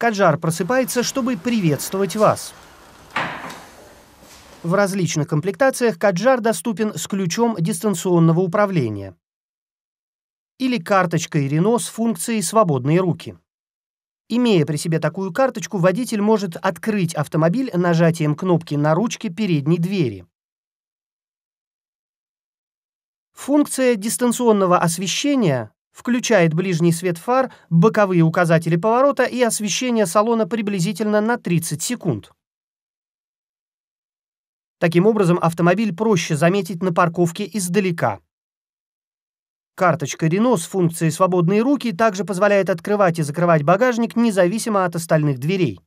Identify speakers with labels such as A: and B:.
A: Каджар просыпается, чтобы приветствовать вас. В различных комплектациях Каджар доступен с ключом дистанционного управления или карточкой Рено с функцией «Свободные руки». Имея при себе такую карточку, водитель может открыть автомобиль нажатием кнопки на ручке передней двери. Функция дистанционного освещения включает ближний свет фар, боковые указатели поворота и освещение салона приблизительно на 30 секунд. Таким образом, автомобиль проще заметить на парковке издалека. Карточка Рено с функцией «Свободные руки» также позволяет открывать и закрывать багажник независимо от остальных дверей.